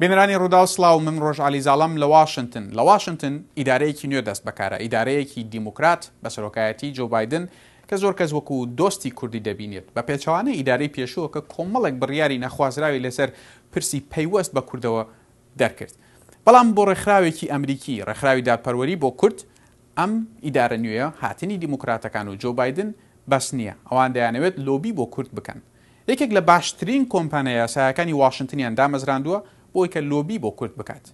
بێنرانی ڕوودا و سلااو من ڕۆژ علیزاڵم لە واشنگتن لە واشنگتن ئیدارەیەکی نوێ دەست بەکارە ئیدارەیەکی دیموکرات بە سەرۆکایەتی جۆبایدن کە زۆر کەس وەکو دۆستی کوردی دەبینێت بە پێچوانە ئیدارەی پێشوە کە کۆمەڵێک بڕیاری نەخوازراوی لەسەر پرسی پەیوەست بە کوردەوە دەرکرد. بەڵام بۆ ڕێکخراوێکی ئەمریکی ڕێکخراوی دادپەروەری بۆ کورد ئەم ئیدارە نوێە هاتنی دیموکراتەکان و جۆبایدن بەس نییە ئەوان دەیانەوێت لۆبی بۆ کورد بکەن. یەکێک لە باشترین کۆمپانیا یاساەکانی وااشنگتنیان دامەزراندووە بۆی کە لۆبی بۆ کورد بکات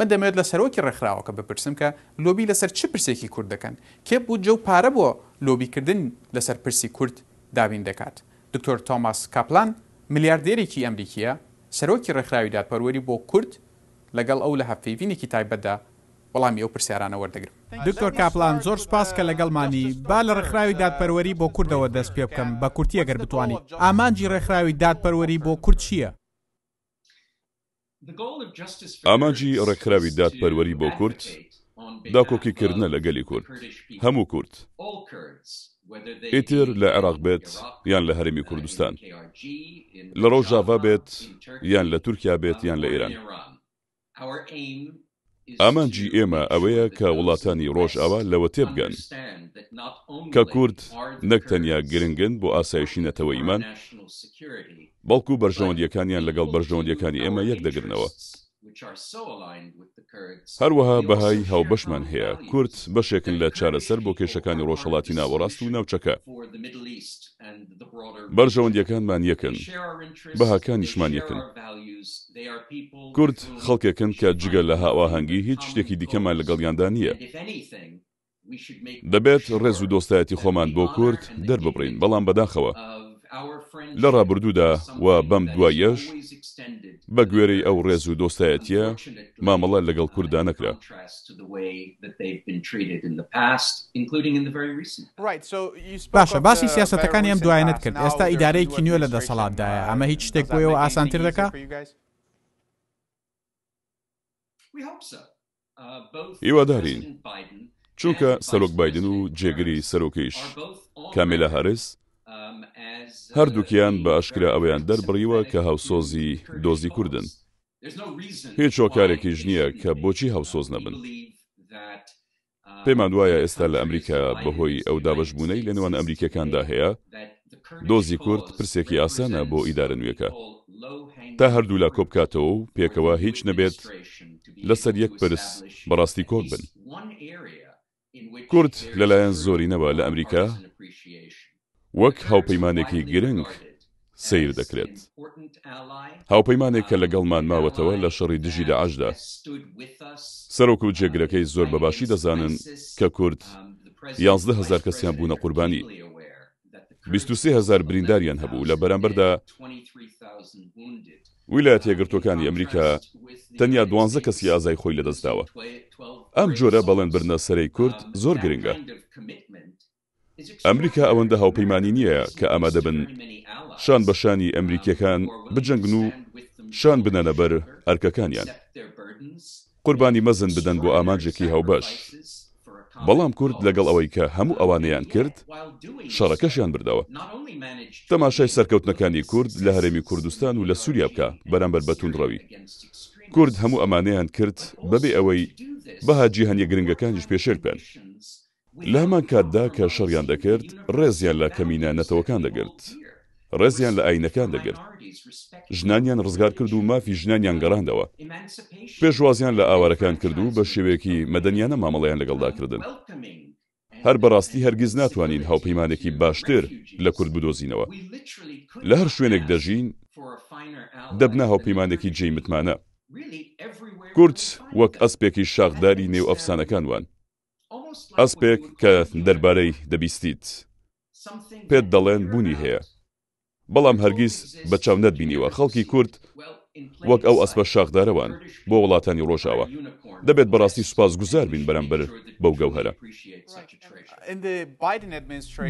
من دەمەوێت لە سەرۆکی ڕێکخراوەکە بپرسم کە لۆبی لەسەر چه پرسێکی کورد دەکەن کێ بوو جە و پارە بۆ لۆبیکردن لەسەر پرسی کورد داوین دەکات دکتۆر تۆماس کاپلان ملیاردێرێکی ئەمریکیە سەرۆکی ڕێکخراوی دادپەروەری بۆ کورد لەگەڵ ئەو لە هەفتەیڤینێکی تایبەتدا وەڵامی ئەو پرسیارانە وەردەگرم دکتۆر کاپلان زۆر سپاس کە لەگەڵمانی با لە ڕێکخراوی دادپەروەری بۆ کوردەوە دەست پێ بکەم بە کورتی ئەگەر بتوانیت ئامانجی ڕێکخراوی دادپەروەری بۆ کورد چییە ئاماجی ڕێکخراوی دادپەروەری بۆ کورت داکۆکیکردنە لەگەلی کورد هەموو کورت ئیتر لە عێراق بێت یان لە هەرمی کوردستان لە ڕۆژاوا بێت یان لە تورکیا بێت um, یان لە ئێران ئامانجی ئێمە ئەوەیە کە وڵاتانی ڕۆژئاوا لەوە تێبگەن کە کورد نەکتەنیا گرنگن بۆ ئاسایشی نەتەوەیمان بەڵکو بەرژەوەندیەکانیان لەگەڵ بەرژەوەندیەکانی ئێمە یەک دەگرنەوە هەروەها بەهای هاوبەشمان هەیە کورت بەشێکن لە چارەسەر بۆ کێشەکانی ڕۆژەڵاتی ناوەڕاست و ناوچەکە بەرژەوەندیەکانمان یەکن بەهاکانیشمان یەکن کورد خەڵکێکن کە جگە لە هاواهەنگی هیچ شتێکی دیکەمان لەگەڵیاندا نییە دەبێت ڕێز و دۆستایەتی خۆمان بۆ کورد دەرببڕین بەڵام بەداخەوە لە ڕابردوودا و بەم دوایەش بە گوێرەی ئەو ڕێز و دۆستایەتیە مامەڵە لەگەڵ uh, کووردا نەکرا باشە باسی سیاستەکانی ئەم دوایەت کرد ئێستا ئیدارەیەکی نوێ لە دەسەڵاتدایە ئەمە هیچ شتێک بۆیەوە ئاسانتر دەکات. هیوادارین چونکە سەرۆک بادن و جێگری سەرۆکیش کامێلە هەرس هەردووکیان بە ئاشکرا ئەویان دەربڕیوە کە هاوسۆزی دۆزی کوردن هیچ چۆکارێکیش نییە کە بۆچی هاوسۆز نەبن پێمان وایە ئێستا لە ئەمریکا بەهۆی ئەو دابشبوونەی لە نێوان ئەمریکەکاندا هەیە دۆزی کورد پرسێکی ئاسانە بۆ ئیدارە نوێەکە تا هەردوو لا کۆبکاتەوە و پێکەوە هیچ نەبێت لەسەر یەک پرس بەڕاستی کۆک بن کورد لەلایەن زۆرینەوە لە ئەمریکا وەک هاوپەیمانێکی گرنگ سیر دەکرێت هاوپەیمانێک کە لەگەڵمان ماوەتەوە لە شەڕی دژی لە عشدا سەرۆک و جێگرەکەی زۆر بەباشی دەزانن کە کورد یانزدە هزار کەسیان بوونە قوربانی هزار برینداریان هەبوو لە بەرامبەردا ویلایەت یەگرتوەکانی ئەمریکا تەنیا دوانزە کەسی ئازای خۆی لەدەستداوە ئەم جۆرە بەڵێن برنە سەرەی کورد زۆر گرنگە ئەمریکا ئەوەندە هاوپەیمانی نییە کە ئامادە بن شان بەشانی ئەمریکیەکان بجەنگن و شان بنەنەبەر ئەرکەکانیان قوربانی مەزن بدەن بۆ ئامانجێکی هاوبەش بەڵام کورد لەگەڵ ئەوەی کە هەموو ئەوانیان کرد شەڕەکەشیان بردەوە تەماشای سەرکەوتنەکانی کورد لە هەرێمی کوردستان و لە سووریا بکە بەرامبەر بەتون ڕەوی کورد هەموو ئەمانەیان کرد بەبێ ئەوەی بەهاجی هەنیە گرنگەکانیش پێشێر بێن لە هەمان کاتدا کە شەڕیان دەکرد ڕێزیان لە کەمینە نەتەوەکان دەگرت ڕێزیان لە ئاینەکان دەگرت ژنانیان ڕزگار کرد و مافی ژنانیان گەڕاندەوە پێشوازیان لە ئاوارەکان کرد و بە شێوەیەکی مەدەنیانە مامەڵیان لەگەڵداکردن هەر بەڕاستی هەرگیز ناتوانین هاوپەیمانێکی باشتر لە کورد بدۆزینەوە لە هەر شوێنێک دەژین دەبنا هاوپەیمانێکی جێی متمانە کورت وەک ئەسپێکی شاخداری نێو ئەفسانەکانوان ئەسپێک کە دەربارەی دەبیستیت پێت دەڵێن بوونی هەیە بەڵام هەرگیز بە چاو نەتبینیوە خەڵکی کورد وەک ئەو ئەسبە شاخدارەوان بۆ وڵاتانی ڕۆژاوە دەبێت بەڕاستی سوپاس گوزار بین بەرەمبەر بەو گەوهرە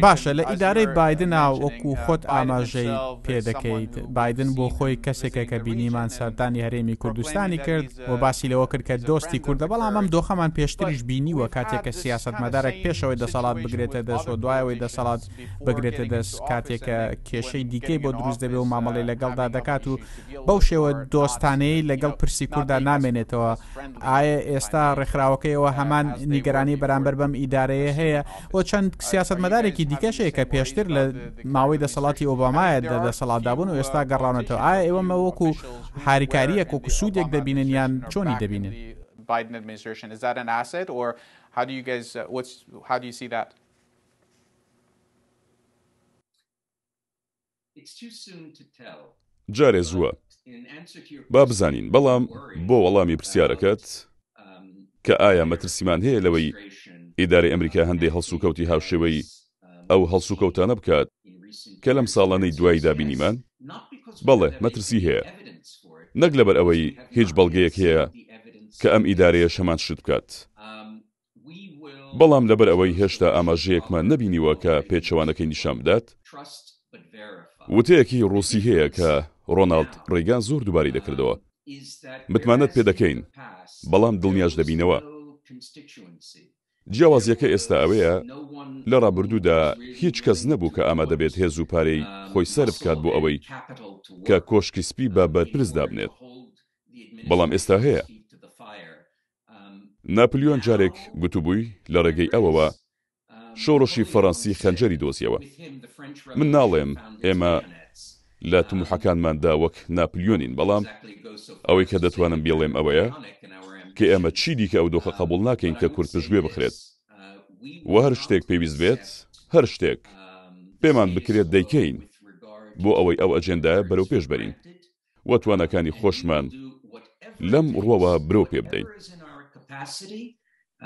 باشە لە ئیدارەی بادننا وەکو uh, خۆت ئاماژەی پێدەکەیت بادن بۆ خۆی کەسێکە کە بینیمان سەردانی هەرێمی کوردستانی کرد uh, و باسی لەوە کرد کە دۆستی کووردە بەڵام ئەم دۆخەمان پێشتریش بینیوە کاتێک کە سیاست مەدارێک پێشەوەی دەسەڵات بگرێتە دەست و دوایەوەی دەسەڵات بگرێتە دەست کاتێکە کێشەی دیکەی بۆ دروست دەبێت و مامەڵی لەگەڵدا دەکات و بەو شێوە دۆستانەی لەگەڵ پرسی کووردا نامێنێتەوە ئایا ئێستا ڕێکخراوەکەیەوە هەمان نیگەرانی بەرامبەر بەم ئیدارەیە هەیە بۆ چەند سیاست مەدارێکی دیکەشەیە کە پێشتر لە ماوەی دەسەڵاتی ئۆبامایە دەسەڵاتدابوون و ئێستا گەڕانێتەوە ئایا ئێوە مەوەکو هاریکاریەک وەکو سوودێک دەبینن یان چۆنی دەبینن. Biden administration is that an asset or how do you guys uh, what's how do you see that it's too soon to tell جارێ زووە با بزانین بەڵام بۆ وەڵامی پرسیارەکەت um, کە ئایا مەترسیمان هەیە لەوەی ئیداری ئەمریکا هەندێک هەڵسوکەوتی هاوشێوەی ئەو هەڵسوکەوتانە بکات کە لەم ساڵانەی دوایدا بینیمان بەڵێ مەترسی هەیە نەک لەبەر ئەوەی هیچ بەڵگەیەک هەیە کە ئەم ئیدارەیە شەمان شت بکات um, بەڵام لەبەر ئەوەی هێشتا ئاماژەیەکمان نبینیوە کە پێچەوانەکەی نیشان بدات وتەیەکی ڕوسی هەیە کە ڕۆناالد ڕێگان زۆر دووباری دەکردەوە متمانەت پێ دەکەین بەڵام دڵنیاش دەبینەوە جیاوازیەکە ئێستا ئەوەیە لە ڕابردوودا هیچ کەس نەبوو کە ئامادە بێت هێز و پارەی خۆی سەر بکات بۆ ئەوەی کە کۆشکی سپی بە بەرپرس دابنێت بەڵام ئێستا هەیە ناپلیۆن جارێک گوتوبووی لە ڕێگەی ئەوەوە شۆڕشی فەڕەنسی خەنجەری دۆزیەوە من ناڵێم ئێمە لە تموحەکانماندا وەک ناپلیۆنین بەڵام ئەوەی کە دەتوانم بێڵێم ئەوەیە کە ئێمە چی دیکە ئەو دۆخە قبول ناکەین کە کورتژگوێ بخرێت و هەر شتێک پێویست بێت هەر شتێک پێمان بکرێت دەیکەین بۆ ئەوەی ئەو ئەجێندایە بەرەو پێش بەرین وەتوانەکانی خۆشمان لەم ڕۆوە برۆ پێ بدەین.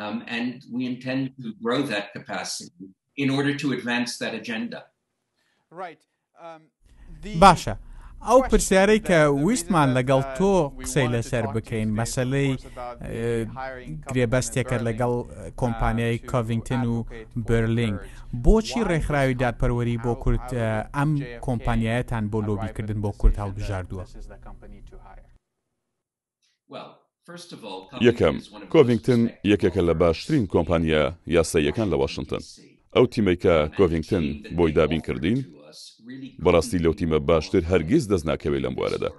Um, and we intend to grow that capacity in order to advance that agenda. Right. Um... باشە ئەو پرسیارەی کە ویستمان لەگەڵ uh, تۆ قسەی لەسەر بکەین مەسلەی uh, گرێبەستێکە لەگەڵ uh, کۆمپانیای کڤینگتن و برلینگ بۆچی ڕێکخراوی دادپەروەری بۆ کورت ئەم کۆمپانیایەتان بۆ لۆبیکردن بۆ کورت هەڵبژاردووە. یەکەم کۆڤینگتن یەکێکە لە باشترین کۆمپانیا یاساییەکان لە واشنگتن ئەو تیمێکە کۆڤینگتن بۆی دابین کردین بەڕاستی لەو تیمە باشتر هەرگیز دەست ناکەوێت لەم بوارەدا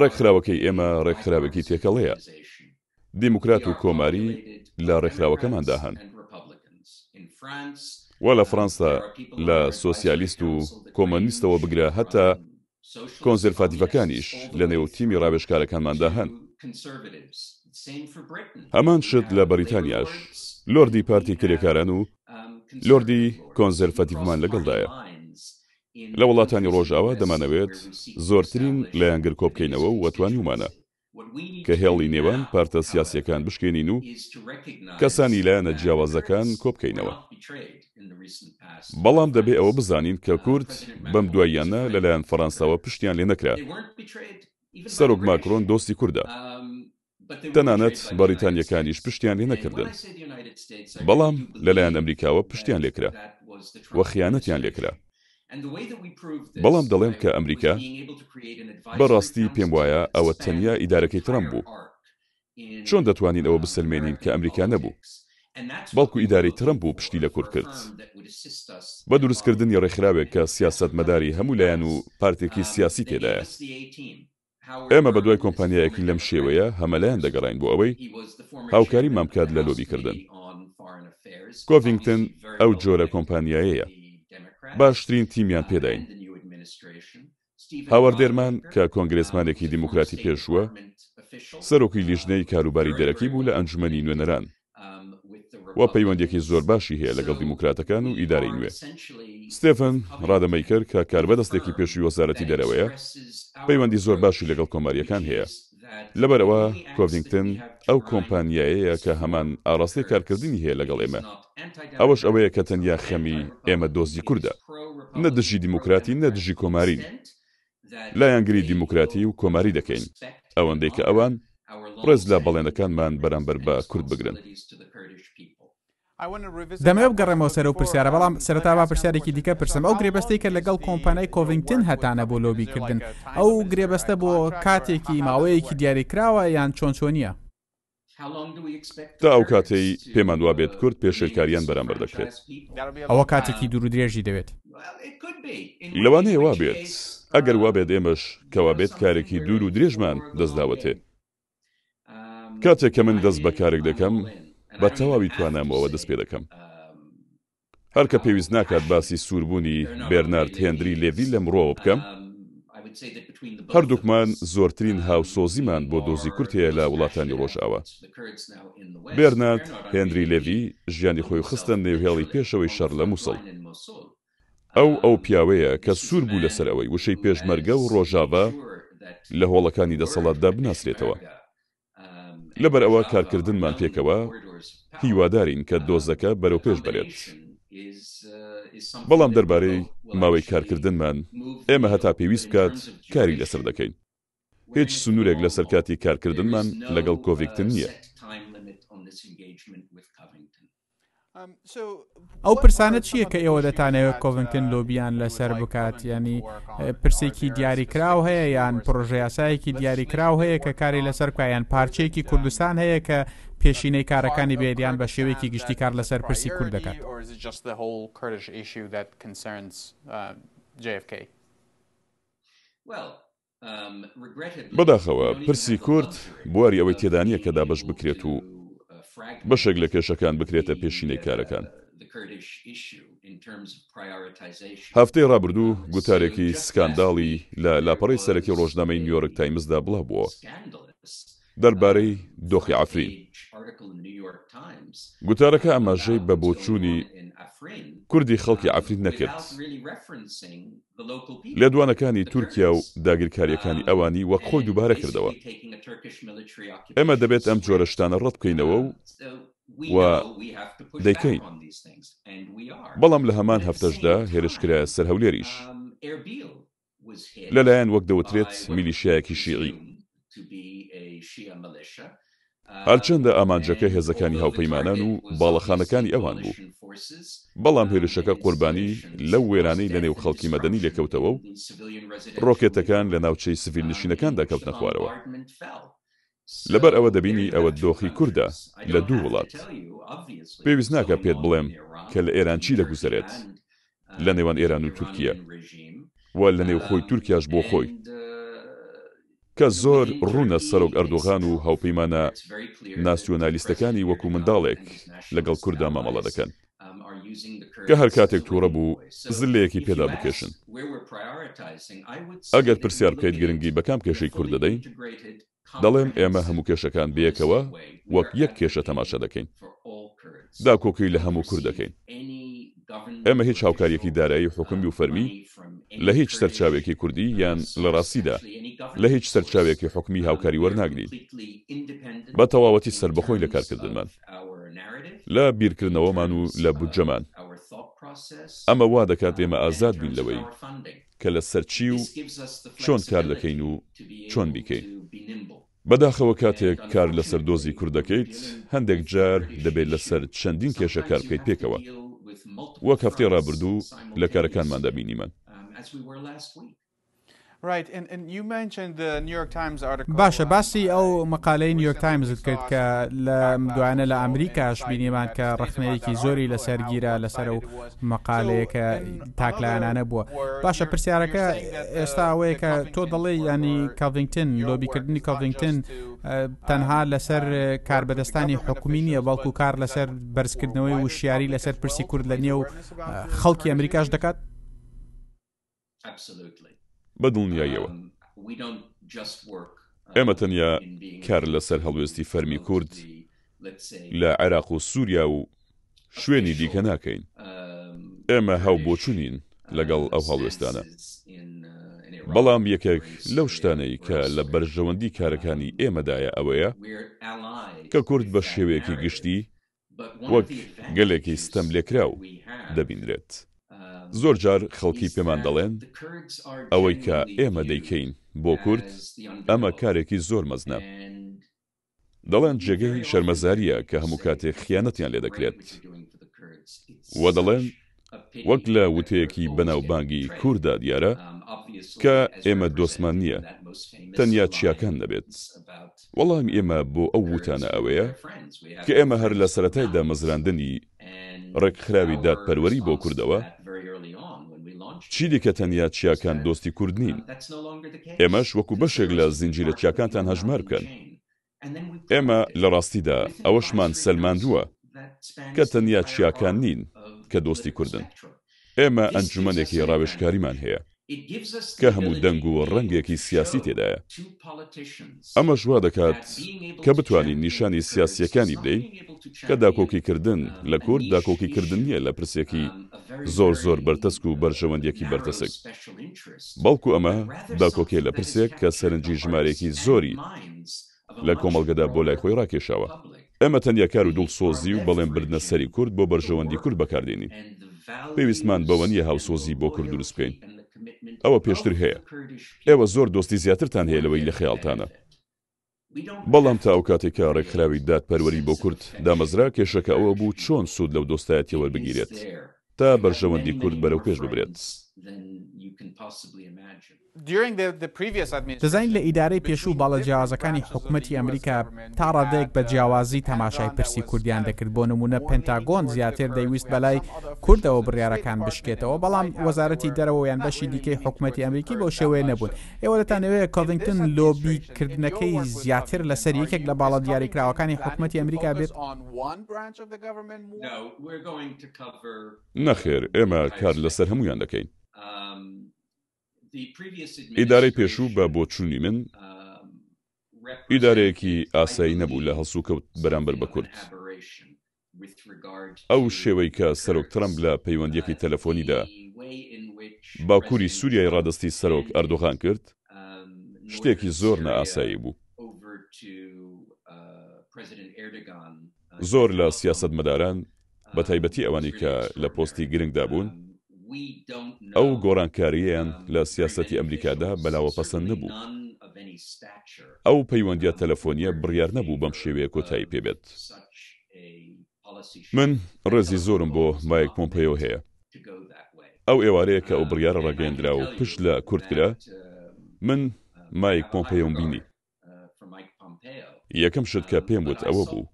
ڕێکخراوەکەی ئێمە ڕێکخراوێکی تێکەڵەیە دیموکرات و کۆماری لە ڕێکخراوەکەماندا هەن وا لە فەنسا لە سۆسیالیست و کۆمەنیستەوە بگرە هەتا um, کۆنزرفاتیفەکانیش لە نێو تیمی ڕابێژکارەکانماندا هەن هەمان شت لە بەریتانیاش لۆردی پارتی کرێکاران و um, لۆردی کۆنزرفەتیفمان لەگەڵدایە لە وڵاتانی ڕۆژاوا دەمانەوێت زۆرترین لایەنگر کۆبکەینەوە و وەتوانیمانە کە هێڵی نێوان پارتە سیاسیەکان بشکێنین و کەسانی لایەنە جیاوازەکان کۆبکەینەوە بەڵام دەبێت ئەوە بزانین کە کورد بەم دواییانە لەلایەن فەەنساوە پشتیان لێ نەکرا سەرۆک ماکرۆن دۆستی کووردە تەنانەت بەریتانیەکانیش پشتیان لێ نەکردن بەڵام لەلایەن ئەمریکاوە پشتیان لێکرا وە خیانەتیان لێکرا بەڵام دەڵێم کە ئەمریکا بەڕاستی پێم وایە ئەوە تەنیا ئیدارەکەی ترەم بوو چۆن دەتوانین ئەوە بسلمێنین کە ئەمریکا نەبوو بەڵکو ئیداری ترەم بوو پشتی لە کوور کرد بە دروستکردنی ڕێکخراوێک کە سیاست مەداری هەموو لایەن و پارتێکی سیاسی تێدایە ئێمە بە دوای کۆمپانیایەکی لەم شێوەیە هەمەلایەن دەگەڕین بۆ ئەوەی هاوکاری مامکات لە لۆبیکردن کۆڤینگتن ئەو جۆرە کۆمپانیایەیە باشترین تیمیان پێداین هاوەردێرمان کە کۆنگرسمانێکی دیموکراتی پێشووە سەرۆکی لیژنەی کاروباری دەرەکی بوو لە ئەنجمەنی نوێنەران و پەیوەندێکی زۆر باشی هەیە لەگەڵ دیموکراتەکان و ئیداری نوێ ستێفن ڕادەمەی کرد کە کاربەدەستێکی پێشی وەزارەتی دەرەوەیە پەیوەندی زۆر باشی لەگەڵ کۆماریەکان هەیە لەبەرەوە کۆڤینگتن ئەو کۆمپانیایەیە کە هەمان ئاراستی کارکردنی هەیە لەگەڵ ئێمە ئەوەش ئەوەیە کە تەنیا خەمی ئێمە دۆزی کووردە نە دژی دیموکراتی نە دژی کۆمارین لایەنگری دیموکراتی و کۆماری دەکەین ئەوەندەی کە ئەوان ڕێز لە بەڵێنەکانمان بەرامبەر بە کورد بگرن. دەمەوێ بگەڕێمەوە سەر و پرسیارە بەڵام سەرتا با پرسیارێکی دیکە پرسم ئەو گرێبەستی کە لەگەڵ کۆمپانای کۆڤنگتن هەتانە بۆ لۆبیکردن ئەو گرێبەستە بۆ کاتێکی ماوەیەکی دیاریکراوە یان چۆن چۆنیە تا ئەو کاتەی پێمان وا بێت uh, کورد پێشێکاریان بەرامبەر دەکرێت ئەوە کاتێکی دوور درێژی دەوێت لەوانەیە وا بێت uh, ئەگەر وا بێت ئێمەش کەوا بێت کارێکی دوور و درێژمان دەستداوەتێ um, کاتێک کە من دەست بە کارێک دەکەم بە تەواوی توانامەوە دەست پێ دەکەم um, هەر کە um, پێویست ناکات باسی سووربوونی بێرنارد هێنری لێوی لەمڕۆوە بکەم هەردووکمان زۆرترین um, هاوسۆزیمان بۆ دۆزی کورتەیە لە وڵاتانی ڕۆژاوە بێرنات هێنری لەوی ژیانی خۆی خستە نێوهێڵی پێشەوەی شەر لە مووسڵ ئەو um, ئەو پیاوەیە کە سوور بوو لەسەرەوەی وشەی پێشمەرگە و ڕۆژاوە لە هۆڵەکانی دەسەڵاتدا بناسرێتەوە um, لەبەر ئەوە کارکردنمان پێکەوە هیوادارین کە دۆزەکە بەرەو پێش بەرێت. Uh, بەڵام دەربارەی ماوەی کارکردنمان ئێمە هەتا پێویست بکات کاری لەسەر دەکەین هیچ سنوورێک لە سەرکاتی کارکردنمان لەگەڵ uh, کۆڤکتن نییە um, ئەو پرسانە چییە کە ئێوە دەتانەوێت uh, کۆڤنگتن لۆبیان لەسەر بکات ینی پرسێکی دیاریکراو هەیە یان پرۆژەیاسایەکی دیاریکراو هەیە کە کاری لەسەر کایان پارچەیەکی کوردستان هەیە کە پێشینەی کارەکانی بێریان بە شێوەیەکی گشتی کار لەسەر پرسی کول دەکات. Uh, um, بەداخەوە پرسی کورد بواری ئەوەی تێدانە کەدا بەش بکرێت و uh, بەشێک لە uh, کێشەکان بکرێتە پێشینەی کارەکان. هەفتەی ڕابردوو um, گوتارێکی سکانداڵی لە لاپەڕی سەرەکی ڕۆژنامەی نیویۆرک تایمزدا بڵە بووە. دەربارەی دۆخی ئافرین گوتارەکە ئاماژەی بە بۆچوونی کوردی خەڵکی ئافرین نەکرد لە دوانەکانی تورکیا و داگیرکاریەکانی ئەوانی وەک خۆی دووبارە کردەوە ئێمە دەبێت ئەم جۆرە شتانە ڕەت بکەینەوە و و دەیکەین بەڵام لە هەمان هەفتەشدا هێرشکرە سەر هەولێریش لەلایەن وەک دەوترێت میلیشایەکی شیعی هەرچنددە ئامانجەکە هێزەکانی هاوپەیمانان و باڵەخانەکانی ئەوان بوو بەڵام هێرشەکە قوربانی لەو وێرانەی لە نێو خەڵکی مەدەنی لێکەوتەوە و ڕۆکێتەکان لە ناوچەی سڤیل نشینەکان داکەوت نەخوارەوە لەبەر ئەوە دەبینی ئەوە دۆخی کووردە لە دوو وڵات پێویست ناکە پێت بڵێم کە لە ئێران چی دەگوزارێت لە نێوان ئێران و تورکیا و لە نێو خۆی تورکیاش بۆ خۆی کە زۆر ڕوونە سەرۆک ئەردوغان و هاوپەیمانە ناسیۆنالیستەکانی وەکو منداڵێک لەگەڵ کووردا مامەڵە دەکەن کە هەر کاتێک تووڕە بوو زلەیەکی پێدا بکێشن ئەگەر پرسیار بکەیت گرنگی بەکام کێشەی کوور دەدەین دەڵێم ئێمە هەموو کێشەکان بەیەکەوە وەک یەک کێشە تەماشا دەکەین داکۆکەی لە هەموو کوور دەکەین ئێمە هیچ هاوکاریەکی دارایی حکمی و فەرمی لە هیچ سەرچاوێکی کوردی یان لە ڕاستیدا لە هیچ سەرچاوێکی حکومی هاوکاری وەرناگرین بە تەواوەتی سربەخۆی لە کارکردنمان لە بیرکردنەوەمان و لە بودجەمان ئەمە وا دەکات ئێمە ئازاد بین لەوەی کە لە سەرچی و چۆن کار دەکەین و چۆن بیکەین بەداخەوە کاتێک کار لەسەر دۆزی کوور دەکەیت هەندێک جار دەبێت لەسەر چەندین کێشە کار بکەیت پێکەوە وەک هەفتەی ڕابردوو لە کارەکانمان دەبینیمان باشە باسی ئەو مقالەی نیویورک تایمزت کرد کە لە دوانە لە ئەمریکاش بینیمان کە ڕخنەیەکی زۆری لە سەرگیرە لەسەر و مەقالەیەکە تاکلایانانە بووە باشە پرسیارەکە ئێستا ئەوەیە کە تۆ دەڵێ ینی کاڤینگتن لۆبیکردنی کاڤینگتن تەنها لەسەر کاربدەستانی حکومی نیە بەڵکو کار لەسەر بەرزکردنەوەی و شیاری لەسەر پرسی کورد لە نێو خەڵکی ئەمریکاش دەکات؟ Absolutely. بە دڵنیاییەوە um, uh, ئێمە تەنیا کار لەسەر هەڵوێستی فەرمی کورد لە عێراق و سووریا و شوێنی دیکە ناکەین um, ئێمە هەو بۆچوونین uh, لەگەڵ ئەو هەڵوێستانە uh, بەڵام یەکێک لەو شتانەی کە لە بەرژەوەندی کارەکانی um, ئێمەدایە ئەوەیە کە کورد بە شێوەیەکی گشتی وەک گەلێکی ستەم لێکرا و دەبینرێت. زۆر جار خەڵکی پێمان دەڵێن ئەوەی کە ئێمە دەیکەین بۆ کورت ئەمە کارێکی زۆر مەزنە دەڵێن جێگەی شەرمەزاریە کە هەموو کاتێک خیانەتیان لێ دەکرێت وە دەڵێن وەک لە وتەیەکی بەناوبانگی کووردا دیارە کە ئێمە دۆسمان نییە تەنیا چیاکان دەبێت وەڵام ئێمە بۆ ئەو وتانە ئەوەیە کە ئێمە هەر لە سەتایدا مەزراندنی ڕێکخراوی دادپەروەری بۆ کوردەوە چی دیکە تەنیا چیاکان دۆستی کورد نین ئێمەش وەکو بەشێک لە زیینجیرە چیاکانتان هەژمار بکەن ئێمە لە ڕاستیدا ئەوەشمان سەلماندووە کە تەنیا چیاکان نین کە دۆستی کوردن ئێمە ئەنجومەنێکی ڕاوێشکاریمان هەیە کە هەموو دەنگ و ڕەنگێکی سیاسی تێدایە ئەمە ژوا دەکات کە بتوانین نیشانی سیاسیەکانی بدەین کە داکۆکیکردن um, لە کورد داکۆکیکردن نیە لە پرسێکی um, زۆر زۆر بەرتەسک و بەرژەوەندیەکی بەرتەسک بەڵکو ئەمە داکۆکێ لە پرسێک کە سەرنجی ژمارێکی زۆری لە کۆمەڵگەدا بۆ لای خۆی ڕاکێشاوە ئەمە تەنیا کار و دڵسۆزی و بەڵێن بردنە سەری کورد بۆ بەرژەوەندی کورد بەکاردێنین پێویستمان بەوە نیە هاوسۆزی بۆ کورد دروست بکەین ئەوە پێشتر هەیە ئێوە زۆر دۆستی زیاترتان هەیە لەوەی لە خەیاڵتانە بەڵام تا ئەو کاتێک کە ڕێکخراوی دادپەروەری بۆ کورد دامەزرا کێشەکە ئەوە بوو چۆن سوود لەو دۆستایەتی وەربگیرێت تا بەرژەوەندی کورد بەرەو پێش ببرێت. دەزین لە ئیدارەی پێشوو باڵەجیازەکانی حکوومەتتی ئەمریکا تا ڕادەیەک بە uh, جیاوازی uh, تەماشای پرسی کوردیان دەکرد بۆ نمونە پنتاگۆن زیاتر دەیویست بەلای کوردەوە بڕیارەکان بشکێتەوە بەڵام وەزارەتی دەرەوە یان بەشی دیکەی حکوومەتتی ئەمریکی بۆ شێوەیە نەبوون ئێوەتانەوەی کۆڤنگتن لۆبیکردنەکەی زیاتر لەسەر یەکێک لە باڵە دیاریکراوەکانی حکوومەتتی ئەمریکا بێت نەخێر ئێمە کار لەسەر هەمویان دەکەین ئیدارەی پێشوو بە بۆچوونی من ئیدارەیەکی um, ئاسایی نەبوو لە هەسوو کەوت بەرامبەر بە کورد ئەو شێوەی کە سەرۆک ترمپ لە پەیوەندیەکەی uh, تەلەفۆنیدا باکووری سووریای ڕادستی سەرۆک ئەردۆغان کرد um, شتێکی زۆر نە ئاسایی بوو uh, uh, زۆر لە سیاست مەداران بە تایبەتی um, ئەوانی کە لە پۆستی گرنگدا بوون ئەو گۆڕانکارییان لە سیاسەتی ئەمریکادا بەلاوە پەسەند نەبوو ئەو پەیوەندیە تەلەفۆنیە بڕیار نەبوو بەم شێوەیە کۆتایی پێبێت من ڕێزی زۆرم بۆ مایەک پۆمپەیەوە هەیە ئەو ئێوارەیە کە ئەو بڕیاە ڕگەیندرا و پشت لە کورتگرە um, من uh, مایک پۆمپەیەم بینی uh, یەکەم شت کە um, پێم وت ئەوە بوو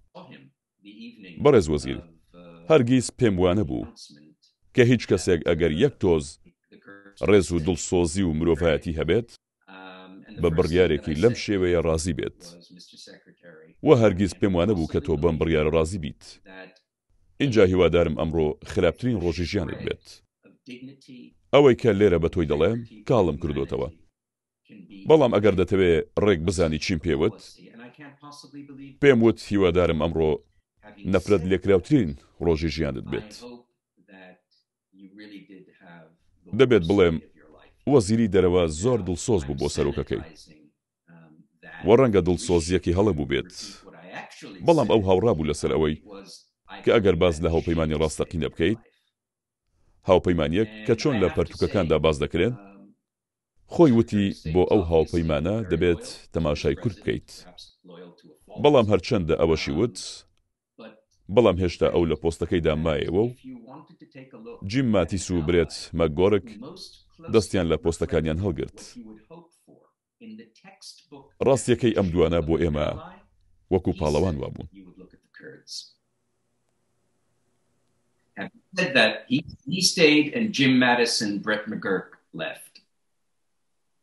بەڕێز وەزیر uh, هەرگیز پێم وانە بوو کە هیچ کەسێک ئەگەر یەک تۆز ڕێز و دڵسۆزی و مرۆڤایەتی هەبێت بە بڕیارێکی لەم شێوەیە ڕازی بێت وە هەرگیز پێم وانە بوو کە تۆ بەم بڕیاە ڕازی بیت اینجا هیوادارم ئەمڕۆ خراپترین ڕۆژی ژیانت بێت ئەوەی کە لێرە بە تۆی دەڵێم کاڵم کردوتەوە بەڵام ئەگەر دەتەوێت ڕێک بزانی چیم پێوت پێم وت هیوادارم ئەمڕۆ نەفرەت لێکراوترین ڕۆژی ژیانت بێت. دەبێت بڵێم وەزیری دەرەوە زۆر دڵسۆز بوو بۆ سەرۆکەکەی وە ڕەنگە دڵسۆزیەکی هەڵە بوو بێت بەڵام ئەو هاوڕا بوو لەسەر ئەوەی کە ئەگەر باز لە هاوپەیمانی ڕاستەقینە بکەیت هاوپەیمانیەک کە چۆن لە پەرتوکەکاندا باز دەکرێن خۆی وتی بۆ ئەو هاوپەیمانە دەبێت تەماشای کورد بکەیت بەڵام هەرچەندە ئەوەشی وت بەڵام هێشتا ئەو لە پۆستەکەیدا مایەوە و جیم ماتی سو برێت مەگۆرک دەستیان لە پۆستەکانیان هەڵگرت ڕاستیەکەی ئەم دوانە بۆ ئێمە وەکو پاڵەوان وابوون that he, he stayed and Jim Madison, Brett McGurk left.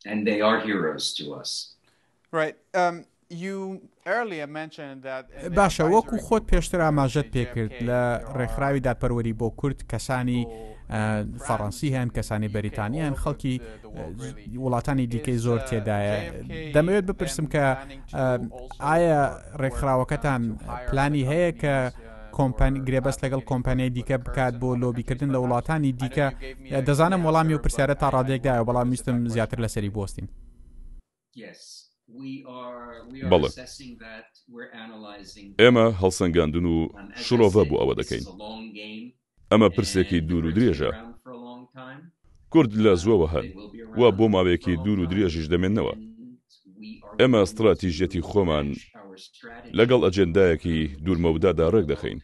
And they are heroes to us. Right. Um, باشە وەکو خۆت پێشتر ئاماژەت پێکرد لە ڕێکخراوی داپەروەری بۆ کورد کەسانی فەڕەنسی هەن کەسانی بەریتانیان خەڵکی وڵاتانی دیکەی زۆر تێدایە دەمەوێت بپرسم کە ئایا ڕێکخراوەکەتان پلانی هەیە کە کۆمپانی گرێبەست لەگەڵ کۆمپانیای دیکە بکات بۆ لۆبیکردن لە وڵاتانی دیکە دەزانم وەڵامی و پرسیارە تا ڕادێکدایە بەڵام ویستم زیاتر لەسەری بستین. Yes. بەڵێ ئێمە هەڵسەنگاندن و شرۆڤە بۆ ئەوە دەکەین ئەمە پرسێکی دوور و درێژە کورد لە زۆوە هەن وا بۆ ماوەیەکی دوور و درێژیش دەمێنەوە ئێمە استراتیژەتی خۆمان لەگەڵ ئەجندایەکی دوورمەودادا ڕێک دەخەین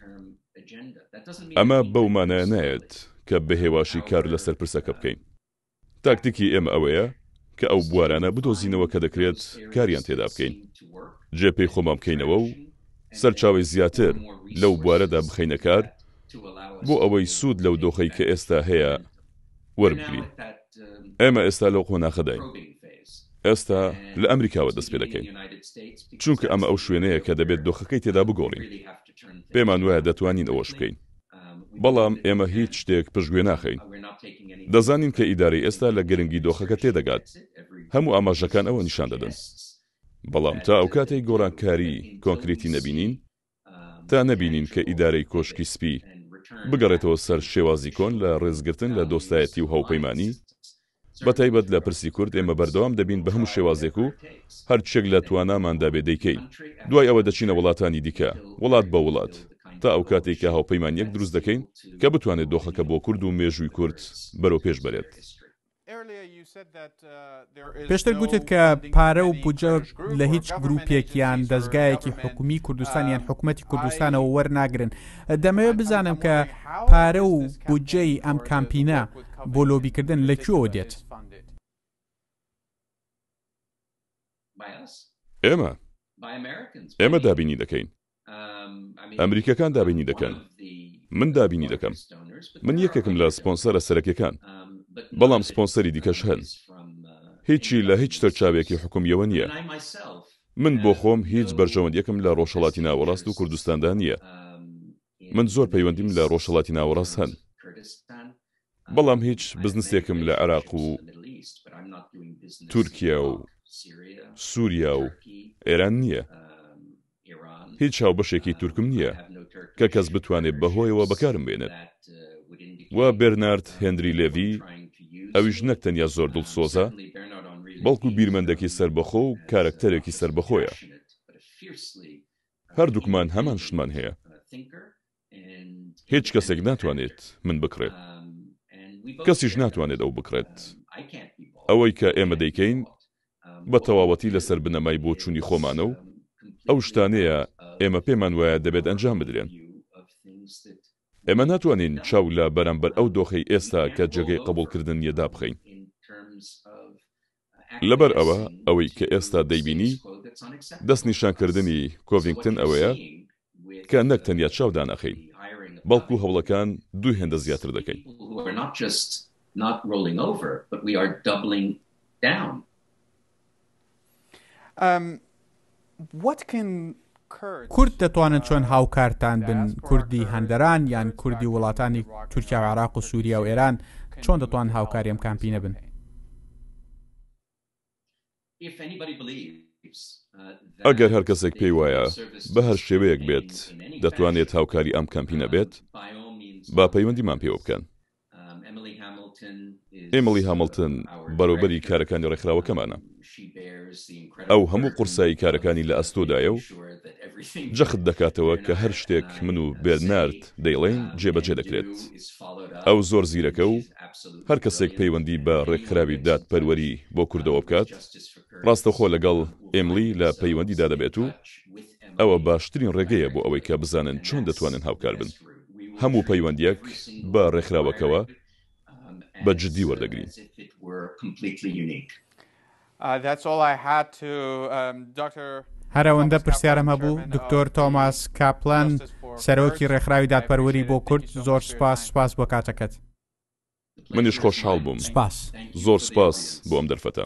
ئەمە بەومانە نایەت کە بەهێواشی کار لەسەر پرسەکە بکەین تاکتیکی ئێمە ئەوەیە کە ئەو بوارانە بدۆزینەوە کە دەکرێت کاریان تێدا بکەین جێپەی خۆمان بکەینەوە و سەرچاوی زیاتر لەو بوارەدا بخینە کار بۆ ئەوەی سوود لەو دۆخی کە ئێستا هەیە وەرگری ئێمە ئێستا لەو قۆناخەدای ئێستا لە ئەمریکاوە دەست پێ دەکەین چونکە ئەمە ئەو شوێنەیە کە دەبێت دۆخەکەی تێدا بگۆڕین پێمان وایە دەتوانین ئەوەش بکەین بەڵام ئێمە هیچ شتێک پشتگوێ ناخەین دەزانین کە ئیداری ئێستا لە گرنگی دۆخەکە تێدەگات هەموو ئاماژەکان ئەوە نیشان دەدەن بەڵام تا ئەو کاتێک گۆڕانکاری کۆنکریتی نەبینین تا نەبینین کە ئیدارەی کۆشکی سپی بگەڕێتەوە سەر شێوازی کۆن لە ڕێزگرتن لە دۆستایەتی و هەوپەیمانی بەتایبەت لە پرسی کورد ئێمە بەردەوام دەبین بە هەموو شێوازێک و هەرچێک لە تواناماندا بێدەیکەی دوای ئەوە دەچینە وڵاتانی دیکە وڵات بە وڵات تا ئەو کاتێککە هاوپەیمان یەک دروست دەکەین کە بتوانێت دۆخەکە بۆ کورد و مێژووی کورد بەرەو پێش بەرێت Uh, پێشتر گوتت کە پارە و بجە لە هیچ گروپێکیان دەستگایەکی حکومی کوردستانیان um, حکوومەتتی کوردستانەوە وەرناگرن دەمەوێت بزانم کە پارە و بجەی ئەم کامپینە بۆ لۆبیکردن لەکوۆ دێت ئێمە ئێمە دابینی دەکەین um, ئەمریکەکان دابینی دەکەن من دابینی دەکەم من یەکێکم لە سپۆنسەرە سەرەکیەکان. بەڵام سپۆنسەری دیکەش هەن هیچی لە هیچ تەرچاوێکی حکومیەوە نییە من بۆ خۆم هیچ بەرژەوەندیەکەم لە ڕۆژەڵاتی ناوەڕاست و کوردستاندا نییە من زۆر پەیوەندیم لە ڕۆژەڵاتی ناوەڕاست هەن بەڵام هیچ بزنسێکم لە عێراق و تورکیا و سووریا و ئێران نییە هیچ هاوبەشێکی تورکم نییە کە کەس بتوانێت بەهۆیەوە بەکارم بێنێت و بێرنارد هێنری لێڤی ئەویش نەک تەنیا زۆر دڵسۆزە بەڵکو بیرمەندەکی سربەخۆ و کارکتەرێکی سربەخۆیە هەردووکمان هەمان شتمان هەیە هیچ کەسێک ناتوانێت من بکرێت کەسیش ناتوانێت ئەو بکرێت ئەوەی کە ئێمە دەیکەین بە تەواوەتی لەسەر بنەمای بۆ چووی خۆمانە و ئەو شتانەیە ئێمە پێمان وایە دەبێت ئەنجام بدرێن ئێمە ناتوانین چاو لە بەرامبەر ئەو دۆخی ئێستا کە جێگەی قبولکردن یەدا بخەین لەبەر ئەوە ئەوەی کە ئێستا دەیبینی دەست نیشانکردنی کۆڤینگتن ئەوەیە کە نەک تەنیا چاودان ئەخین بەڵکو هەوڵەکان دوو هێندە زیاتر دەکەین Um, what can کورد دەتوانن چۆن هاوکارتان بن کوردی هەندەران یان کوردی وڵاتانی تورکیا و عراق و سووریا و ئێران چۆن دەتوان هاوکاریم کامپینە بن uh, ئەگەر هەر کەسێک پێی وایە بە هەر شێوەیەک بێت دەتوانێت هاوکاری ئەم کەمپینە uh, بێت با پەیوەندیمان پێوە بکەن ئێمەڵی هامەڵتن بەرەوبەری کارەکانی ڕێکخراوەکەمانە ئەو هەموو قورسایی کارەکانی لە ئەستۆدایە و جەخت دەکاتەوە کە هەر شتێک من و بێرنارد دەیڵێن uh, جێبەجێ دەکرێت ئەو زۆر زیرەکە و هەر کەسێک پەیوەندی بە ڕێکخراوی داد پەروەری بۆ کوردەوە بکات ڕاستەخۆ لەگەڵ ئێملی لە پەیوەندیدا دەبێت و ئەوە باشترین ڕێگەیە بۆ ئەوەی کە بزانن چۆن دەتوانن هاوکار بن هەموو پەیوەندیەک بە ڕێکخراوەکەوە بە جدی وەردەگرین. Uh, um, هەرەوەندە پرسیارم هەبوو دکتۆر تۆماس کاپلان سەرۆکی ڕێکخراوی دادپەروەری بۆ کورد زۆر سپاس سپاس بۆ کاتەکەت. منیش خۆشحاڵ بووم سپاس زۆر سپاس بۆ ئەم دەرفەتە.